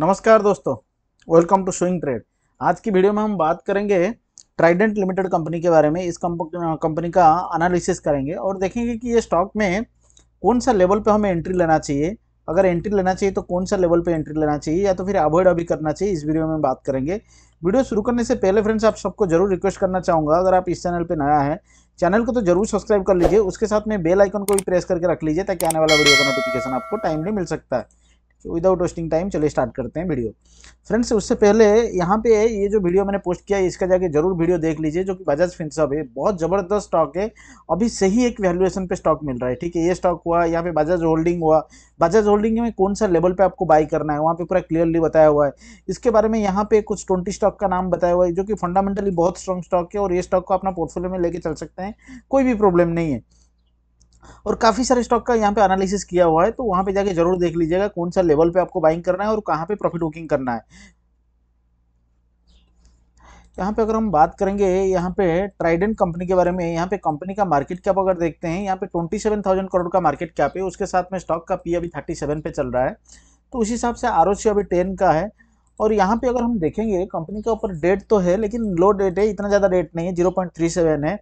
नमस्कार दोस्तों welcome to swing trade आज की वीडियो में हम बात करेंगे ट्राइडेंट लिमिटेड कंपनी के बारे में इस कंपनी का एनालिसिस करेंगे और देखेंगे कि ये स्टॉक में कौन सा लेवल पे हमें एंट्री लेना चाहिए अगर एंट्री लेना चाहिए तो कौन सा लेवल पे एंट्री लेना चाहिए या तो फिर अवॉइड अभी करना चाहिए इस वीडियो में बात करेंगे वीडियो शुरू करने से पहले फ्रेंड्स आप सबको जरूर रिक्वेस्ट करना चाहूँगा अगर आप इस चैनल पर नया है चैनल को तो जरूर सब्सक्राइब कर लीजिए उसके साथ में बेल आइकन को भी प्रेस करके रख लीजिए ताकि आने वाला वीडियो का नोटिफिकेशन आपको टाइमली मिल सकता है विदाउट वेस्टिंग टाइम चलिए स्टार्ट करते हैं वीडियो फ्रेंड्स उससे पहले यहाँ पे ये जो वीडियो मैंने पोस्ट किया है इसका जाके जरूर वीडियो देख लीजिए जो कि बजाज फिनसॉप है बहुत ज़बरदस्त स्टॉक है अभी सही एक वैल्यूएशन पे स्टॉक मिल रहा है ठीक है ये स्टॉक हुआ यहाँ पे बजाज होल्डिंग हुआ बजाज होल्डिंग में कौन सा लेवल पर आपको बाई करना है वहाँ पर पूरा क्लियरली बताया हुआ है इसके बारे में यहाँ पे कुछ ट्वेंटी स्टॉक का नाम बताया हुआ है जो कि फंडामेंटली बहुत स्ट्रॉन्ग स्टॉक है और ये स्टॉक को अपना पोर्टफोलियो में लेके चल सकते हैं कोई भी प्रॉब्लम नहीं है और काफ़ी सारे स्टॉक का यहाँ पे एनालिसिस किया हुआ है तो वहाँ पे जाके जरूर देख लीजिएगा कौन सा लेवल पे आपको बाइंग करना है और कहाँ पे प्रॉफिट बुकिंग करना है यहाँ पे अगर हम बात करेंगे यहाँ पे ट्राइडेंट कंपनी के बारे में यहाँ पे कंपनी का मार्केट कैप अगर देखते हैं यहाँ पे ट्वेंटी सेवन थाउजेंड करोड़ का मार्केट कैप है उसके साथ में स्टॉक का पी अभी थर्टी सेवन पे चल रहा है तो उसी हिसाब से आर अभी टेन का है और यहाँ पे अगर हम देखेंगे कंपनी के ऊपर डेट तो है लेकिन लो डेट है इतना ज़्यादा डेट नहीं है जीरो पॉइंट थ्री सेवन है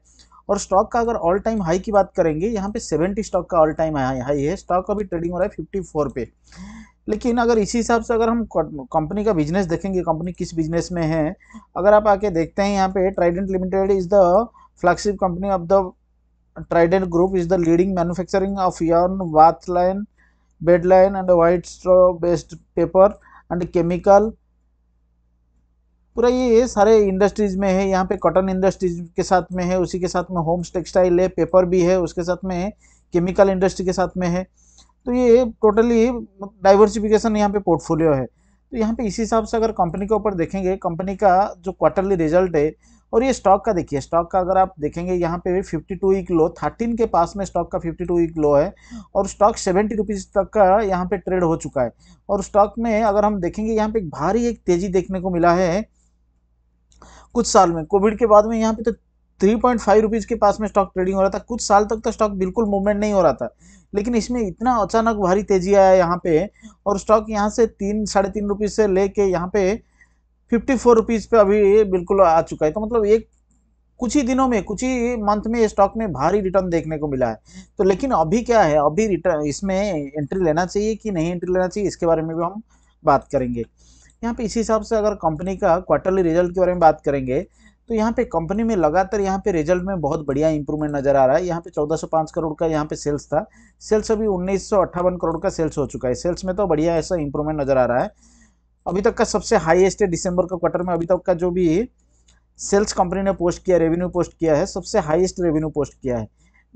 और स्टॉक का अगर ऑल टाइम हाई की बात करेंगे यहाँ पे 70 स्टॉक का ऑल टाइम हाई है स्टॉक अभी ट्रेडिंग हो रहा है 54 पे लेकिन अगर इसी हिसाब से अगर हम कंपनी का बिजनेस देखेंगे कंपनी किस बिजनेस में है अगर आप आके देखते हैं यहाँ पे Trident Limited is the flagship company of the Trident group is the leading manufacturing of yarn bath line bed line and white straw based paper and chemical पूरा ये सारे इंडस्ट्रीज़ में है यहाँ पे कॉटन इंडस्ट्रीज के साथ में है उसी के साथ में होम्स टेक्सटाइल है पेपर भी है उसके साथ में केमिकल इंडस्ट्री के साथ में है तो ये टोटली डाइवर्सिफिकेशन यहाँ पे पोर्टफोलियो है तो यहाँ पे इसी हिसाब से अगर कंपनी के ऊपर देखेंगे कंपनी का जो क्वार्टरली रिजल्ट है और ये स्टॉक का देखिए स्टॉक का अगर आप देखेंगे यहाँ पे भी 52 वीक लो 13 के पास में स्टॉक का 52 वीक लो है और स्टॉक सेवेंटी रुपीज़ तक का यहाँ पे ट्रेड हो चुका है और स्टॉक में अगर हम देखेंगे यहाँ पे भारी एक तेज़ी देखने को मिला है कुछ साल में कोविड के बाद में यहाँ पे तो थ्री पॉइंट फाइव रुपीज़ के पास में स्टॉक ट्रेडिंग हो रहा था कुछ साल तक तो स्टॉक बिल्कुल मूवमेंट नहीं हो रहा था लेकिन इसमें इतना अचानक भारी तेजी आया यहाँ पे और स्टॉक यहाँ से तीन साढ़े तीन रुपीज़ से लेके यहाँ पे फिफ्टी फोर रुपीज़ पे अभी ये बिल्कुल आ चुका है तो मतलब एक कुछ ही दिनों में कुछ ही मंथ में स्टॉक में भारी रिटर्न देखने को मिला है तो लेकिन अभी क्या है अभी रिटर्न इसमें एंट्री लेना चाहिए कि नहीं एंट्री लेना चाहिए इसके बारे में भी हम बात करेंगे यहाँ पे इसी हिसाब से अगर कंपनी का क्वार्टरली रिजल्ट के बारे में बात करेंगे तो यहाँ पे कंपनी में लगातार यहाँ पे रिजल्ट में बहुत बढ़िया इंप्रूवमेंट नजर आ रहा है यहाँ पे 1405 करोड़ का यहाँ पे सेल्स था सेल्स अभी उन्नीस करोड़ का सेल्स हो चुका है सेल्स में तो बढ़िया ऐसा इंप्रूवमेंट नजर आ रहा है अभी तक का सबसे हाइएस्ट है डिसंबर का क्वार्टर में अभी तक का जो भी सेल्स कंपनी ने पोस्ट किया रेवेन्यू पोस्ट किया है सबसे हाइएस्ट रेवेन्यू पोस्ट किया है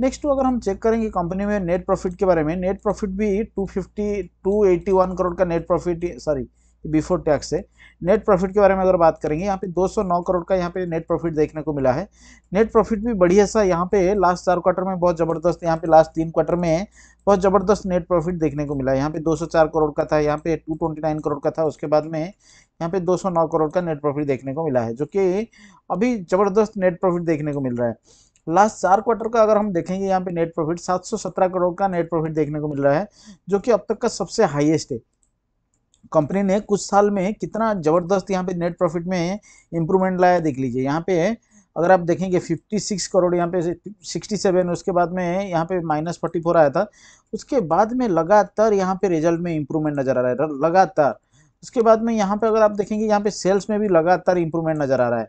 नेक्स्ट तो अगर हम चेक करेंगे कंपनी में नेट प्रॉफिट के बारे में नेट प्रॉफिट भी 250 281 करोड़ का net profit sorry before tax है नेट प्रॉफिट के बारे में अगर बात करेंगे यहाँ पे 209 करोड़ का यहाँ पे नेट प्रॉफिट देखने को मिला है नेट प्रॉफिट भी बढ़िया सा यहाँ पे लास्ट चार क्वार्टर में बहुत ज़बरदस्त यहाँ पे लास्ट तीन क्वार्टर में बहुत ज़बरदस्त नेट प्रॉफिट देखने को मिला है यहाँ पे 204 करोड़ का था यहाँ पे 229 करोड़ का था उसके बाद में यहाँ पे 209 करोड़ का नेट प्रॉफिट देखने को मिला है जो कि अभी ज़बरदस्त नेट प्रॉफिट देखने को मिल रहा है लास्ट चार क्वार्टर का अगर हम देखेंगे यहाँ पे नेट प्रॉफिट 717 करोड़ का नेट प्रॉफिट देखने को मिल रहा है जो कि अब तक का सबसे हाईएस्ट है कंपनी ने कुछ साल में कितना ज़बरदस्त यहाँ पे नेट प्रॉफिट में इम्प्रूवमेंट लाया देख लीजिए यहाँ पे अगर आप देखेंगे 56 करोड़ यहाँ पे 67 उसके बाद में यहाँ पे माइनस फोर्टी फोर आया था उसके बाद में लगातार यहाँ पे रिजल्ट में इम्प्रूवमेंट नज़र आ रहा है लगातार उसके बाद में यहाँ पे अगर आप देखेंगे यहाँ पे सेल्स में भी लगातार इम्प्रूवमेंट नज़र आ रहा है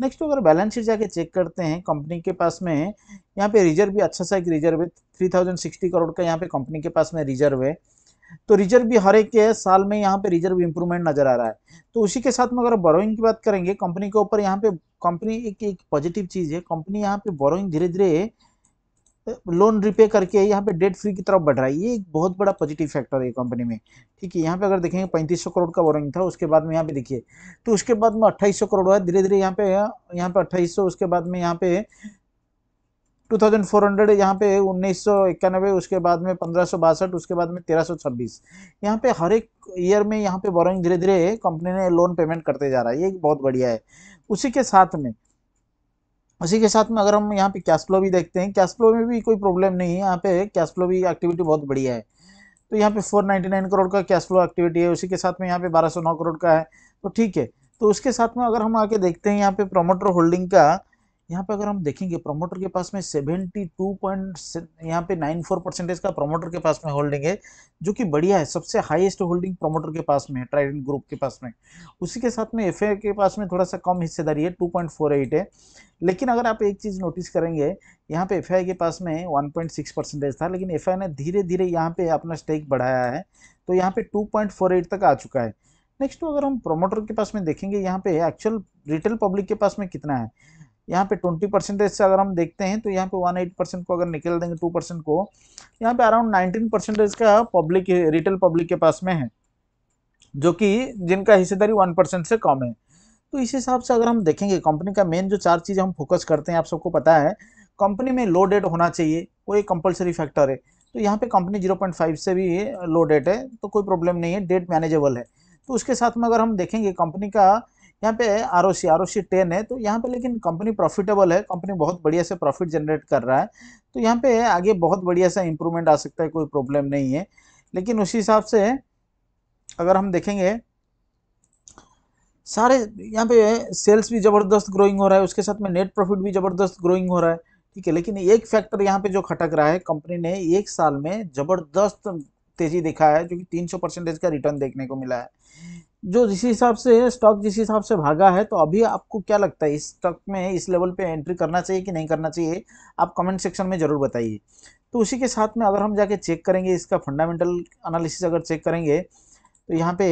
नेक्स्ट अगर बैलेंस शीट जाके चेक करते हैं कंपनी के पास में यहाँ पे रिजर्व भी अच्छा सा एक रिजर्व है थ्री करोड़ का यहाँ पे कंपनी के पास में रिजर्व है तो रिजर्व भी हर एक साल में यहाँ पे रिजर्व इंप्रूवमेंट नजर आ रहा है तो उसी के साथ में अगर बोरोइंग की बात करेंगे कंपनी के ऊपर यहाँ पे कंपनी एक एक पॉजिटिव चीज़ है कंपनी यहाँ पे बोरोइंग धीरे धीरे लोन रिपे करके यहाँ पे डेट फ्री की तरफ बढ़ रहा है ये एक बहुत बड़ा पॉजिटिव फैक्टर है कंपनी में ठीक है यहाँ पे अगर देखेंगे पैंतीस करोड़ का बोरोइंग था उसके बाद में यहाँ पे देखिए तो उसके बाद में अट्ठाईस करोड़ हुआ धीरे धीरे यहाँ पे यहाँ पे अट्ठाईस उसके बाद में यहाँ पे टू थाउजेंड फोर हंड्रेड यहाँ पे उन्नीस सौ उसके बाद में पंद्रह सौ बासठ उसके बाद में तेरह सौ छब्बीस यहाँ पे हर एक ईयर में यहाँ पे बोरोइंग धीरे धीरे कंपनी ने लोन पेमेंट करते जा रहा है ये बहुत बढ़िया है उसी के साथ में उसी के साथ में अगर हम यहाँ पे कैश फ्लो भी देखते हैं कैश फ्लो में भी कोई प्रॉब्लम नहीं है यहाँ पे कैश फ्लो भी एक्टिविटी बहुत बढ़िया है तो यहाँ पे 499 करोड़ का कैश फ्लो एक्टिविटी है उसी के साथ में यहाँ पे 1209 करोड़ का है तो ठीक है तो उसके साथ में अगर हम आके देखते हैं यहाँ पे प्रोमोटर होल्डिंग का यहाँ पे अगर हम देखेंगे प्रमोटर के पास में सेवेंटी टू पॉइंट यहाँ पे नाइन फोर परसेंटेज का प्रमोटर के पास में होल्डिंग है जो कि बढ़िया है सबसे हाईएस्ट होल्डिंग प्रमोटर के पास में है ट्राइडेंट ग्रुप के पास में उसी के साथ में एफ के पास में थोड़ा सा कम हिस्सेदारी है टू पॉइंट फोर एट है लेकिन अगर आप एक चीज़ नोटिस करेंगे यहाँ पे एफ के पास में वन पॉइंट सिक्स परसेंटेज था लेकिन एफ ने धीरे धीरे यहाँ पे अपना स्टेक बढ़ाया है तो यहाँ पे टू पॉइंट फोर एट तक आ चुका है नेक्स्ट तो अगर हम प्रोमोटर के पास में देखेंगे यहाँ पे एक्चुअल रिटेल पब्लिक के पास में कितना है यहाँ पे ट्वेंटी परसेंटेज से अगर हम देखते हैं तो यहाँ पे वन एट परसेंट को अगर निकल देंगे टू परसेंट को यहाँ पे अराउंड नाइनटीन परसेंटेज का पब्लिक रिटेल पब्लिक के पास में है जो कि जिनका हिस्सेदारी वन परसेंट से कम है तो इस हिसाब से अगर हम देखेंगे कंपनी का मेन जो चार चीज़ हम फोकस करते हैं आप सबको पता है कंपनी में लो डेट होना चाहिए वो एक कंपल्सरी फैक्टर है तो यहाँ पे कंपनी जीरो से भी लो डेट है तो कोई प्रॉब्लम नहीं है डेट मैनेजेबल है तो उसके साथ में अगर हम देखेंगे कंपनी का यहाँ पे R O C R O C ten है तो यहाँ पे लेकिन कंपनी प्रॉफिटेबल है कंपनी बहुत बढ़िया से प्रॉफिट जनरेट कर रहा है तो यहाँ पे आगे बहुत बढ़िया सा इंप्रूवमेंट आ सकता है कोई प्रॉब्लम नहीं है लेकिन उसी हिसाब से अगर हम देखेंगे सारे यहाँ पे सेल्स भी ज़बरदस्त ग्रोइंग हो रहा है उसके साथ में नेट प्रॉफिट भी ज़बरदस्त ग्रोइंग हो रहा है ठीक है लेकिन एक फैक्टर यहाँ पे जो खटक रहा है कंपनी ने एक साल में ज़बरदस्त तेज़ी दिखा है जो कि 300 परसेंटेज का रिटर्न देखने को मिला है जो जिस हिसाब से स्टॉक जिस हिसाब से भागा है तो अभी आपको क्या लगता है इस स्टॉक में इस लेवल पे एंट्री करना चाहिए कि नहीं करना चाहिए आप कमेंट सेक्शन में ज़रूर बताइए तो उसी के साथ में अगर हम जाके चेक करेंगे इसका फंडामेंटल अनालिसिस अगर चेक करेंगे तो यहाँ पे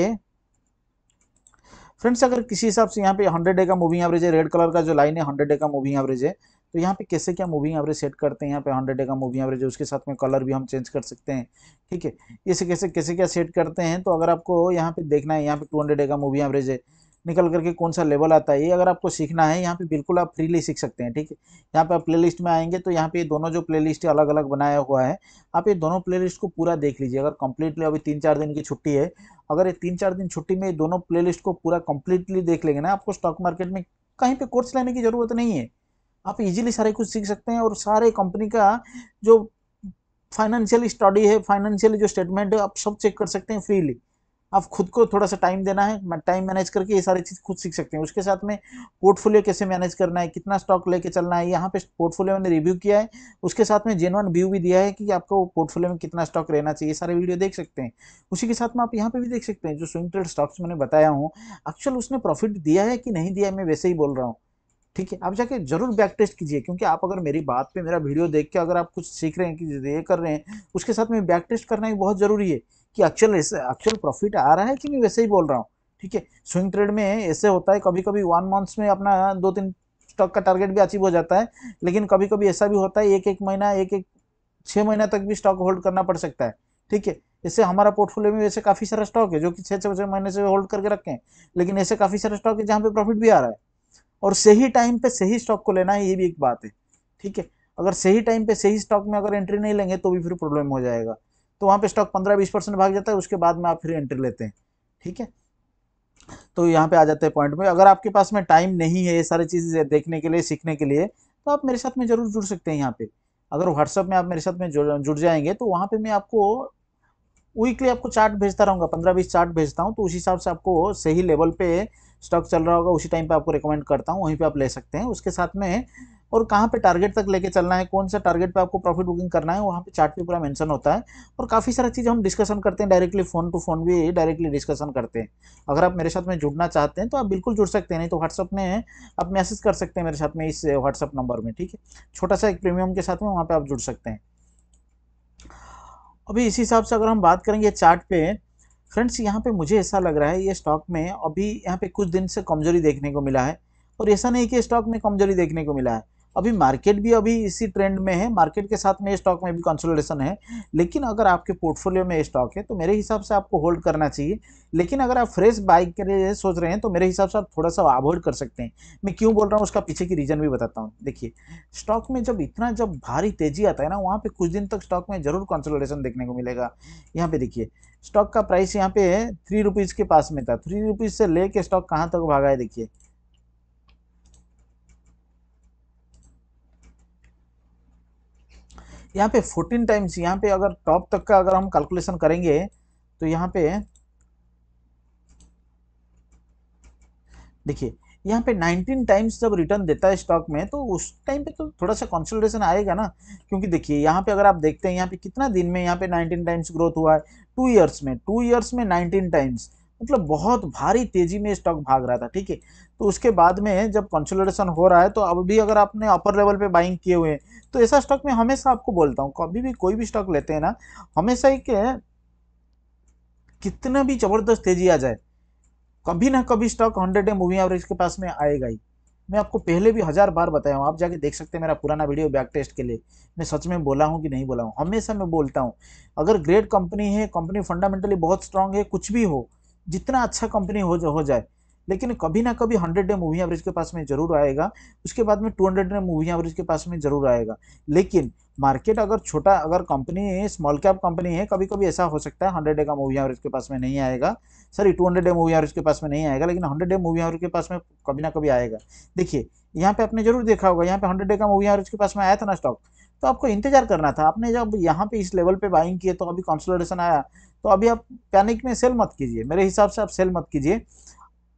फ्रेंड्स अगर किसी हिसाब से यहाँ पे हंड्रेड डे का मूविंग एवरेज है रेड कलर का जो लाइन है हंड्रेड डे का मूविंग एवरेज है तो यहाँ पे कैसे क्या मूविंग एवरेज सेट करते हैं यहाँ पे हंड्रेड का मूविंग एवरेज उसके साथ में कलर भी हम चेंज कर सकते हैं ठीक है इसे कैसे कैसे क्या सेट करते हैं तो अगर आपको यहाँ पे देखना है यहाँ पे टू हंड्रेड का मूविंग एवरेज है निकल करके कौन सा लेवल आता है ये अगर आपको सीखना है यहाँ पे बिल्कुल आप फ्रीली सीख सकते हैं ठीक है यहाँ पे आप प्लेलिस्ट में आएंगे तो यहाँ पे दोनों जो प्लेलिस्ट अलग अलग बनाया हुआ है आप ये दोनों प्लेलिस्ट को पूरा देख लीजिए अगर कम्प्लीटली अभी तीन चार दिन की छुट्टी है अगर ये तीन चार दिन छुट्टी में दोनों प्लेलिस्ट को पूरा कम्प्लीटली देख लेंगे ना आपको स्टॉक मार्केट में कहीं पर कोर्स लेने की जरूरत नहीं है आप इजीली सारे कुछ सीख सकते हैं और सारे कंपनी का जो फाइनेंशियल स्टडी है फाइनेंशियल जो स्टेटमेंट है आप सब चेक कर सकते हैं फ्रीली आप खुद को थोड़ा सा टाइम देना है टाइम मैनेज करके ये सारी चीज़ खुद सीख सकते हैं उसके साथ में पोर्टफोलियो कैसे मैनेज करना है कितना स्टॉक लेके चलना है यहाँ पे पोर्टफोलियो मैंने रिव्यू किया है उसके साथ में जेनवन व्यू भी दिया है कि आपको पोर्टफोलियो में कितना स्टॉक रहना चाहिए सारे वीडियो देख सकते हैं उसी के साथ में आप यहाँ पे भी देख सकते हैं जो स्विंग ट्रेड स्टॉक्स मैंने बताया हूँ एक्चुअल उसने प्रॉफिट दिया है कि नहीं दिया है मैं वैसे ही बोल रहा हूँ ठीक है आप जाके जरूर बैक टेस्ट कीजिए क्योंकि आप अगर मेरी बात पे मेरा वीडियो देख के अगर आप कुछ सीख रहे हैं कि ये कर रहे हैं उसके साथ में बैक टेस्ट करना भी बहुत ज़रूरी है कि एक्चुअल एक्चुअल प्रॉफिट आ रहा है कि मैं वैसे ही बोल रहा हूँ ठीक है स्विंग ट्रेड में ऐसे होता है कभी कभी वन मंथ्स में अपना दो तीन स्टॉक का टारगेट भी अचीव हो जाता है लेकिन कभी कभी ऐसा भी होता है एक एक महीना एक एक छः महीना तक भी स्टॉक होल्ड करना पड़ सकता है ठीक है इससे हमारा पोर्टफोलियो में वैसे काफ़ी सारा स्टॉक है जो कि छः छः महीने से होल्ड करके रखे हैं लेकिन ऐसे काफ़ी सारे स्टॉक है जहाँ पे प्रॉफिट भी आ रहा है और सही टाइम पे सही स्टॉक को लेना है ये भी एक बात है ठीक है अगर सही टाइम पे सही स्टॉक में अगर एंट्री नहीं लेंगे तो भी फिर प्रॉब्लम हो जाएगा तो वहाँ पे स्टॉक पंद्रह बीस परसेंट भाग जाता है उसके बाद में आप फिर एंट्री लेते हैं ठीक है तो यहाँ पे आ जाते हैं पॉइंट में अगर आपके पास में टाइम नहीं है ये सारी चीज़ें देखने के लिए सीखने के लिए तो आप मेरे साथ में जरूर जुड़ सकते हैं यहाँ पे अगर व्हाट्सअप में आप मेरे साथ में जुड़ जाएंगे तो वहाँ पर मैं आपको वीकली आपको चार्ट भेजता रहूँगा पंद्रह बीस चार्ट भेजता हूँ तो उस हिसाब से आपको सही लेवल पे स्टॉक चल रहा होगा उसी टाइम पे आपको रिकमेंड करता हूँ वहीं पे आप ले सकते हैं उसके साथ में और कहाँ पे टारगेट तक लेके चलना है कौन सा टारगेट पे आपको प्रॉफिट बुकिंग करना है वहाँ पे चार्ट पे पूरा मेंशन होता है और काफ़ी सारा चीज़ हम डिस्कशन करते हैं डायरेक्टली फ़ोन टू फ़ोन भी डायरेक्टली डिस्कशन करते हैं अगर आप मेरे साथ में जुड़ना चाहते हैं तो आप बिल्कुल जुड़ सकते हैं नहीं तो व्हाट्सअप में आप मैसेज कर सकते हैं मेरे साथ में इस व्हाट्सअप नंबर में ठीक है छोटा सा एक प्रीमियम के साथ में वहाँ पर आप जुड़ सकते हैं अभी इसी हिसाब से अगर हम बात करेंगे चार्ट पे फ्रेंड्स यहाँ पे मुझे ऐसा लग रहा है ये स्टॉक में अभी यहाँ पे कुछ दिन से कमजोरी देखने को मिला है और ऐसा नहीं कि स्टॉक में कमजोरी देखने को मिला है अभी मार्केट भी अभी इसी ट्रेंड में है मार्केट के साथ में स्टॉक में भी कंसोलिडेशन है लेकिन अगर आपके पोर्टफोलियो में स्टॉक है तो मेरे हिसाब से आपको होल्ड करना चाहिए लेकिन अगर आप फ्रेश बाइक के लिए सोच रहे हैं तो मेरे हिसाब से आप थोड़ा सा अवॉइड कर सकते हैं मैं क्यों बोल रहा हूँ उसका पीछे की रीज़न भी बताता हूँ देखिए स्टॉक में जब इतना जब भारी तेजी आता है ना वहाँ पर कुछ दिन तक स्टॉक में ज़रूर कंसोलिडेशन देखने को मिलेगा यहाँ पे देखिए स्टॉक का प्राइस यहाँ पे थ्री रुपीज़ के पास में था थ्री रुपीज़ से लेके स्टॉक कहाँ तक भागा है देखिए यहाँ पे फोर्टीन टाइम्स यहाँ पे अगर टॉप तक का अगर हम कैलकुलेशन करेंगे तो यहाँ पे देखिए यहाँ पे 19 टाइम्स जब रिटर्न देता है स्टॉक में तो उस टाइम पे तो थोड़ा सा कंसल्टेशन आएगा ना क्योंकि देखिए यहाँ पे अगर आप देखते हैं यहाँ पे कितना दिन में यहाँ पे 19 टाइम्स ग्रोथ हुआ है टू ईयर्स में टू ईयर्स में 19 टाइम्स मतलब बहुत भारी तेजी में स्टॉक भाग रहा था ठीक है तो उसके बाद में जब कंसोलिडेशन हो रहा है तो अब भी अगर आपने अपर लेवल पे बाइंग किए हुए हैं तो ऐसा स्टॉक मैं हमेशा आपको बोलता हूँ कभी भी कोई भी स्टॉक लेते हैं ना हमेशा एक कितना भी ज़बरदस्त तेजी आ जाए कभी ना कभी stock hundred day moving average के पास में आएगा ही मैं आपको पहले भी हज़ार बार बताया हूँ आप जाके देख सकते हैं मेरा पुराना वीडियो बैक टेस्ट के लिए मैं सच में बोला हूँ कि नहीं बोला हूँ हमेशा मैं बोलता हूँ अगर ग्रेट कंपनी है कंपनी फंडामेंटली बहुत स्ट्रांग है कुछ भी हो जितना अच्छा कंपनी हो हो जाए लेकिन कभी ना कभी हंड्रेड डे मूविंग एवरेज के पास में जरूर आएगा उसके बाद में two hundred day moving average के पास में जरूर आएगा लेकिन मार्केट अगर छोटा अगर कंपनी स्मॉल कैप कंपनी है कभी कभी ऐसा हो सकता है हंड्रेड डे का मूविंग एवरेज के पास में नहीं आएगा sorry two hundred day moving average के पास में नहीं आएगा लेकिन हंड्रेड डे मूविंग एवरेज के पास में कभी ना कभी आएगा देखिए यहाँ पे आपने जरूर देखा होगा यहाँ पे हंड्रेड डे का मूविंग एवरेज के पास में आया था ना स्टॉक तो आपको इंतजार करना था आपने जब यहाँ पे इस लेवल पे बाइंग किए तो अभी कॉन्सोलिडेशन आया तो अभी आप पैनिक में सेल मत कीजिए मेरे हिसाब से आप सेल मत कीजिए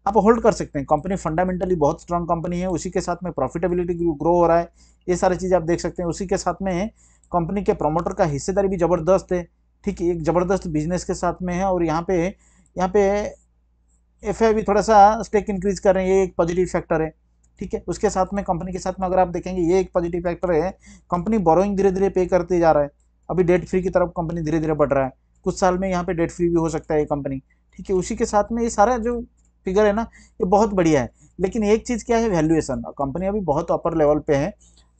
आप होल्ड कर सकते हैं कंपनी फंडामेंटली बहुत स्ट्रांग कंपनी है उसी के साथ में प्रॉफिटेबिलिटी ग्रो हो रहा है ये सारी चीज़ आप देख सकते हैं उसी के साथ में कंपनी के प्रमोटर का हिस्सेदारी भी ज़बरदस्त है ठीक है एक ज़बरदस्त बिजनेस के साथ में है और यहाँ पे यहाँ पे एफ भी थोड़ा सा स्टेक इंक्रीज कर रहे हैं ये एक पॉजिटिव फैक्टर है ठीक है उसके साथ में कंपनी के साथ में अगर आप देखेंगे ये एक पॉजिटिव फैक्टर है कंपनी बोरोइंग धीरे धीरे पे करते जा रहा है अभी डेट फ्री की तरफ कंपनी धीरे धीरे बढ़ रहा है कुछ साल में यहाँ पे डेट फ्री भी हो सकता है ये कंपनी ठीक है उसी के साथ में ये सारा जो फिगर है ना ये बहुत बढ़िया है लेकिन एक चीज़ क्या है वैल्यूएसन कंपनी अभी बहुत अपर लेवल पे है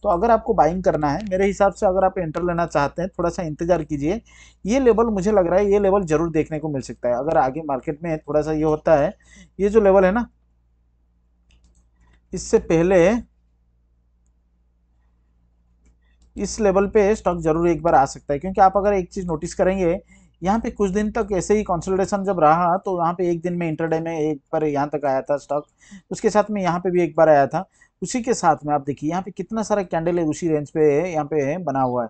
तो अगर आपको बाइंग करना है मेरे हिसाब से अगर आप एंटर लेना चाहते हैं थोड़ा सा इंतजार कीजिए ये लेवल मुझे लग रहा है ये लेवल जरूर देखने को मिल सकता है अगर आगे मार्केट में थोड़ा सा ये होता है ये जो लेवल है ना इससे पहले इस लेवल पे स्टॉक जरूर एक बार आ सकता है क्योंकि आप अगर एक चीज़ नोटिस करेंगे यहाँ पे कुछ दिन तक ऐसे ही कंसल्टेशन जब रहा तो यहाँ पे एक दिन में इंटरडे में एक बार यहाँ तक आया था स्टॉक उसके साथ में यहाँ पे भी एक बार आया था उसी के साथ में आप देखिए यहाँ पे कितना सारा कैंडल है उसी रेंज पे यहाँ पे बना हुआ है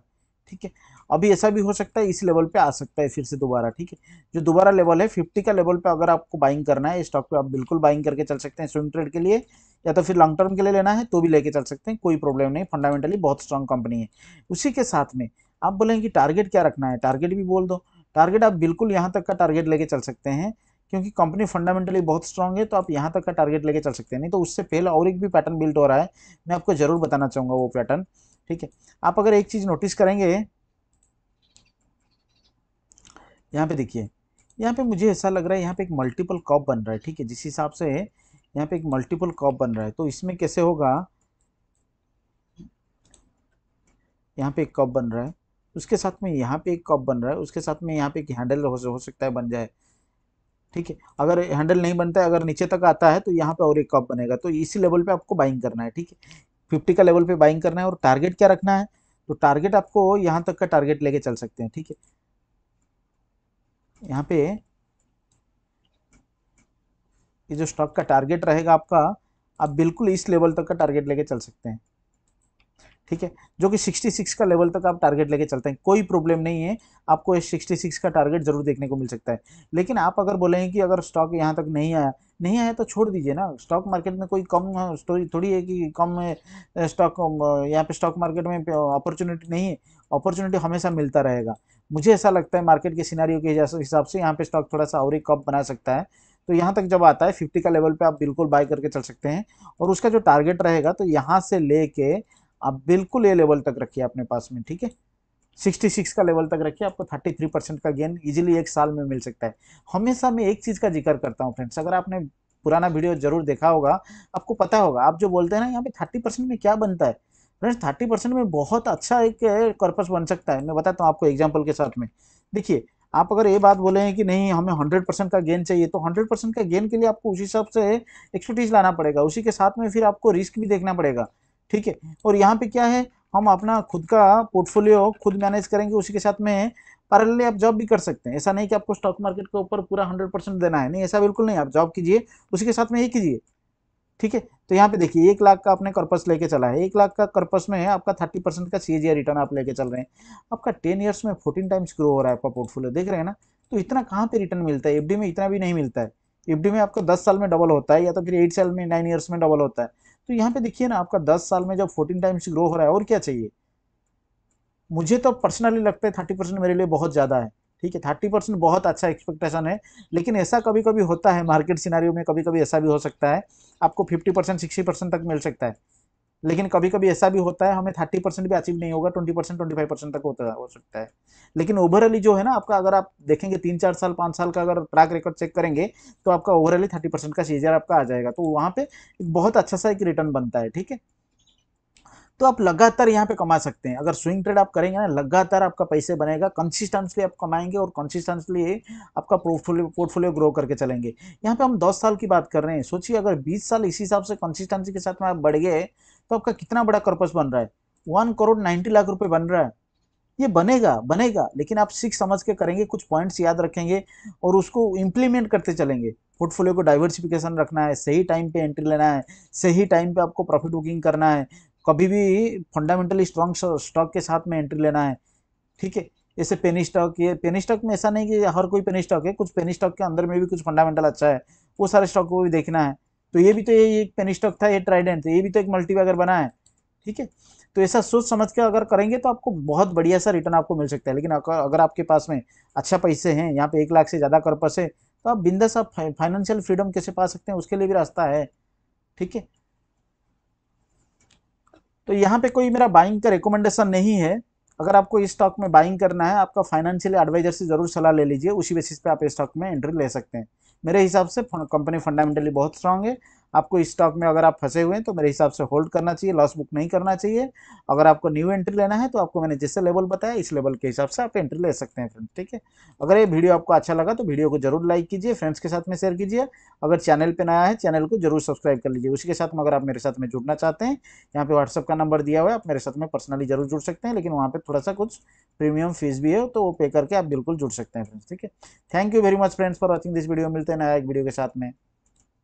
ठीक है अभी ऐसा भी हो सकता है इस लेवल पे आ सकता है फिर से दोबारा ठीक है जो दोबारा लेवल है फिफ्टी का लेवल पे अगर आपको बाइंग करना है स्टॉक पे आप बिल्कुल बाइंग करके चल सकते हैं स्विंग ट्रेड के लिए या तो फिर लॉन्ग टर्म के लिए लेना है तो भी लेके चल सकते हैं कोई प्रॉब्लम नहीं फंडामेंटली बहुत स्ट्रॉन्ग कंपनी है उसी के साथ में आप बोलेंगे टारगेट क्या रखना है टारगेट भी बोल दो टारगेट आप बिल्कुल यहाँ तक का टारगेट लेके चल सकते हैं क्योंकि कंपनी फंडामेंटली बहुत स्ट्रांग है तो आप यहाँ तक का टारगेट लेके चल सकते हैं नहीं तो उससे पहले और एक भी पैटर्न बिल्ट हो रहा है मैं आपको जरूर बताना चाहूँगा वो पैटर्न ठीक है आप अगर एक चीज़ नोटिस करेंगे यहाँ पे देखिए यहाँ पे मुझे ऐसा लग रहा है यहाँ पे एक मल्टीपल कॉप बन रहा है ठीक है जिस हिसाब से यहाँ पे एक मल्टीपल कॉप बन रहा है तो इसमें कैसे होगा यहाँ पे एक कॉप बन रहा है उसके साथ में यहाँ पे एक कॉप बन रहा है उसके साथ में यहाँ पे एक हैंडल हो, हो सकता है बन जाए ठीक है अगर हैंडल नहीं बनता है अगर नीचे तक आता है तो यहाँ पे और एक कॉप बनेगा तो इसी लेवल पे आपको बाइंग करना है ठीक है फिफ्टी का लेवल पे बाइंग करना है और टारगेट क्या रखना है तो टारगेट आपको यहाँ तक का टारगेट लेके चल सकते हैं ठीक है यहाँ पे ये जो स्टॉक का टारगेट रहेगा आपका आप बिल्कुल इस लेवल तक का टारगेट लेके चल सकते हैं ठीक है जो कि 66 का लेवल तक आप टारगेट लेके चलते हैं कोई प्रॉब्लम नहीं है आपको 66 का टारगेट जरूर देखने को मिल सकता है लेकिन आप अगर बोलेंगे कि अगर स्टॉक यहाँ तक नहीं आया नहीं आया तो छोड़ दीजिए ना स्टॉक मार्केट में कोई कम स्टोरी थोड़ी है कि कम स्टॉक यहाँ पे स्टॉक मार्केट में अपॉर्चुनिटी नहीं है अपॉर्चुनिटी हमेशा मिलता रहेगा मुझे ऐसा लगता है मार्केट के सिनारियों के हिसाब से यहाँ पे स्टॉक थोड़ा सा और एक कप बना सकता है तो यहाँ तक जब आता है फिफ्टी का लेवल पे आप बिल्कुल बाय करके चल सकते हैं और उसका जो टारगेट रहेगा तो यहाँ से ले आप बिल्कुल ये लेवल तक रखिए अपने पास में ठीक है 66 का लेवल तक रखिए आपको 33 परसेंट का गेन इजीली एक साल में मिल सकता है हमेशा मैं एक चीज़ का जिक्र करता हूँ फ्रेंड्स अगर आपने पुराना वीडियो जरूर देखा होगा आपको पता होगा आप जो बोलते हैं ना यहाँ पे 30 परसेंट में क्या बनता है फ्रेंड्स थर्टी परसेंट में बहुत अच्छा एक कॉर्पस बन सकता है मैं बताता हूँ आपको एग्जाम्पल के साथ में देखिए आप अगर ये बात बोले हैं कि नहीं हमें हंड्रेड परसेंट का गेन चाहिए तो हंड्रेड परसेंट का गेन के लिए आपको उसी हिसाब से एक्सपर्टीज लाना पड़ेगा उसी के साथ में फिर आपको रिस्क भी देखना पड़ेगा ठीक है और यहाँ पे क्या है हम अपना खुद का पोर्टफोलियो खुद मैनेज करेंगे उसी के साथ में पैरेलली आप जॉब भी कर सकते हैं ऐसा नहीं कि आपको स्टॉक मार्केट के ऊपर पूरा हंड्रेड परसेंट देना है नहीं ऐसा बिल्कुल नहीं आप जॉब कीजिए उसी के साथ में ये कीजिए ठीक है तो यहाँ पे देखिए एक लाख का आपने कर्पस लेके चला है एक लाख का कर्पस में है आपका थर्टी परसेंट का सी रिटर्न आप लेके चल रहे हैं आपका टेन ईयर्स में फोर्टीन टाइम्स ग्रो हो रहा है आपका पोर्टफोलियो देख रहे हैं ना तो इतना कहाँ पे रिटर्न मिलता है एफ में इतना भी नहीं मिलता है एफ में आपका दस साल में डबल होता है या तो फिर एट साल में नाइन ईयर्स में डबल होता है तो यहाँ पे देखिए ना आपका दस साल में जब फोर्टीन टाइम्स ग्रो हो रहा है और क्या चाहिए मुझे तो पर्सनली लगता है थर्टी परसेंट मेरे लिए बहुत ज़्यादा है ठीक है थर्टी परसेंट बहुत अच्छा एक्सपेक्टेशन है लेकिन ऐसा कभी कभी होता है मार्केट सिनारियों में कभी कभी ऐसा भी हो सकता है आपको फिफ्टी परसेंट सिक्सटी परसेंट तक मिल सकता है लेकिन कभी कभी ऐसा भी होता है हमें थर्टी परसेंट भी अचीव नहीं होगा twenty percent twenty five percent तक होता हो सकता है लेकिन ओवरऑली जो है ना आपका अगर आप देखेंगे तीन चार साल पाँच साल का अगर ट्रैक रिकॉर्ड चेक करेंगे तो आपका ओवरऑली थर्टी परसेंट का सीजर आपका आ जाएगा तो वहाँ पे एक बहुत अच्छा सा एक रिटर्न बनता है ठीक है तो आप लगातार यहाँ पे कमा सकते हैं अगर स्विंग ट्रेड आप करेंगे ना लगातार आपका पैसे बनेगा कंसिस्टेंसली आप कमाएंगे और कंसिस्टेंसली आपका पोर्टफोलियो पोर्टफोलियो ग्रो करके चलेंगे यहाँ पे हम 10 साल की बात कर रहे हैं सोचिए अगर 20 साल इसी हिसाब से कंसिस्टेंसी के साथ में आप बढ़ गए तो आपका कितना बड़ा कर्पस बन रहा है वन करोड़ नाइन्टी लाख रुपये बन रहा है ये बनेगा बनेगा लेकिन आप सीख समझ के करेंगे कुछ पॉइंट्स याद रखेंगे और उसको इम्प्लीमेंट करते चलेंगे पोर्टफोलियो को डाइवर्सिफिकेशन रखना है सही टाइम पे एंट्री लेना है सही टाइम पे आपको प्रॉफिट बुकिंग करना है कभी भी फंडामेंटली स्ट्रॉन्ग स्टॉक के साथ में एंट्री लेना है ठीक है जैसे पेनी स्टॉक ये पेनी स्टॉक में ऐसा नहीं कि हर कोई पेनी स्टॉक है कुछ पेनी स्टॉक के अंदर में भी कुछ फंडामेंटल अच्छा है वो सारे स्टॉक को भी देखना है तो ये भी तो ये एक पेनी स्टॉक था ये ट्राइडेंट ये भी तो एक मल्टीबैगर बना है ठीक है तो ऐसा सोच समझ के अगर करेंगे तो आपको बहुत बढ़िया सा रिटर्न आपको मिल सकता है लेकिन अगर आपके पास में अच्छा पैसे हैं यहाँ पे एक लाख से ज़्यादा कर पसे तो आप बिंदस आप फाइनेंशियल फ्रीडम कैसे पा सकते हैं उसके लिए भी रास्ता है ठीक है तो यहाँ पे कोई मेरा बाइंग का रिकमेंडेशन नहीं है अगर आपको इस स्टॉक में बाइंग करना है आपका फाइनेंशियल एडवाइजर से ज़रूर सलाह ले लीजिए उसी बेसिस पे आप स्टॉक में एंट्री ले सकते हैं मेरे हिसाब से कंपनी फंडामेंटली बहुत स्ट्रांग है आपको इस स्टॉक में अगर आप फंसे हुए हैं तो मेरे हिसाब से होल्ड करना चाहिए लॉस बुक नहीं करना चाहिए अगर आपको न्यू एंट्री लेना है तो आपको मैंने जिससे लेवल बताया इस लेवल के हिसाब से आप एंट्री ले सकते हैं फ्रेंड ठीक है अगर ये वीडियो आपको अच्छा लगा तो वीडियो को जरूर लाइक कीजिए फ्रेंड्स के साथ में शेयर कीजिए अगर चैनल पर नया है चैनल को जरूर सब्सक्राइब कर लीजिए उसके साथ में अगर आप मेरे साथ में जुड़ना चाहते हैं यहाँ पर व्हाट्सअप का नंबर दिया हुआ है आप मेरे साथ में पर्सनली जरूर जुड़ सकते हैं लेकिन वहाँ पर थोड़ा सा कुछ प्रीमियम फीस भी है तो वो पे करके आप बिल्कुल जुड़ सकते हैं फ्रेंड्स ठीक है thank you very much friends for watching this video मिलते हैं नया एक वीडियो के साथ में